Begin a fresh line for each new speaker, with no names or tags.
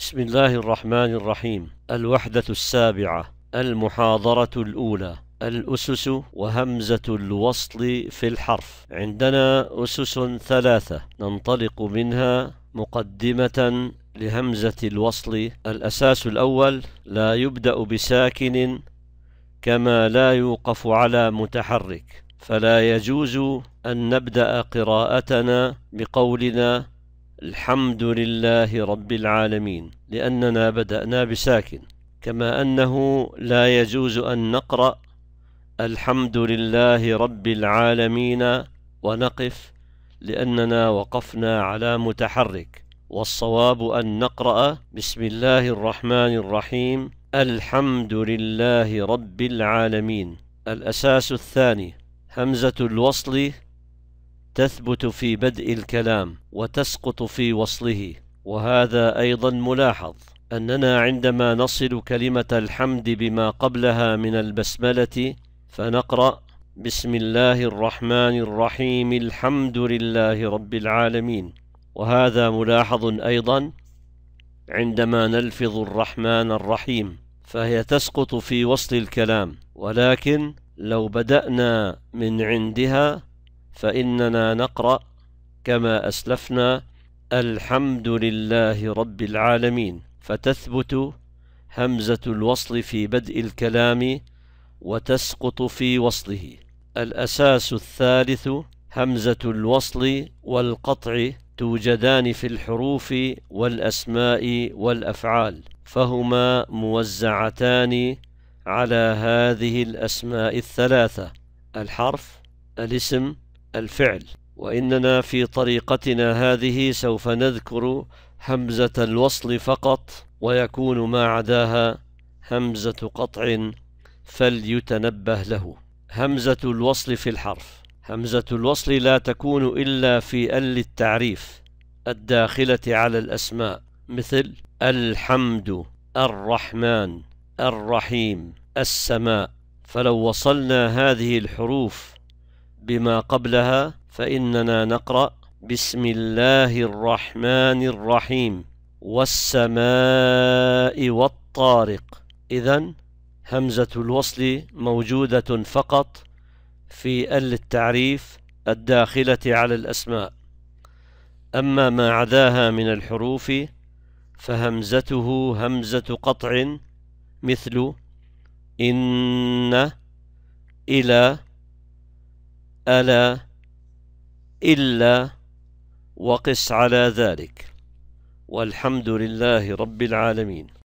بسم الله الرحمن الرحيم الوحدة السابعة المحاضرة الأولى الأسس وهمزة الوصل في الحرف عندنا أسس ثلاثة ننطلق منها مقدمة لهمزة الوصل الأساس الأول لا يبدأ بساكن كما لا يوقف على متحرك فلا يجوز أن نبدأ قراءتنا بقولنا الحمد لله رب العالمين لأننا بدأنا بساكن كما أنه لا يجوز أن نقرأ الحمد لله رب العالمين ونقف لأننا وقفنا على متحرك والصواب أن نقرأ بسم الله الرحمن الرحيم الحمد لله رب العالمين الأساس الثاني همزة الوصل تثبت في بدء الكلام وتسقط في وصله وهذا ايضا ملاحظ اننا عندما نصل كلمه الحمد بما قبلها من البسمله فنقرا بسم الله الرحمن الرحيم الحمد لله رب العالمين وهذا ملاحظ ايضا عندما نلفظ الرحمن الرحيم فهي تسقط في وسط الكلام ولكن لو بدانا من عندها فإننا نقرأ كما أسلفنا الحمد لله رب العالمين فتثبت همزة الوصل في بدء الكلام وتسقط في وصله الأساس الثالث همزة الوصل والقطع توجدان في الحروف والأسماء والأفعال فهما موزعتان على هذه الأسماء الثلاثة الحرف الاسم الفعل وإننا في طريقتنا هذه سوف نذكر همزة الوصل فقط ويكون ما عداها همزة قطع فليتنبه له همزة الوصل في الحرف همزة الوصل لا تكون إلا في ال التعريف الداخلة على الأسماء مثل الحمد الرحمن الرحيم السماء فلو وصلنا هذه الحروف بما قبلها فإننا نقرأ بسم الله الرحمن الرحيم والسماء والطارق إذا همزة الوصل موجودة فقط في ال التعريف الداخلة على الأسماء أما ما عداها من الحروف فهمزته همزة قطع مثل إن إلى ألا إلا وقس على ذلك والحمد لله رب العالمين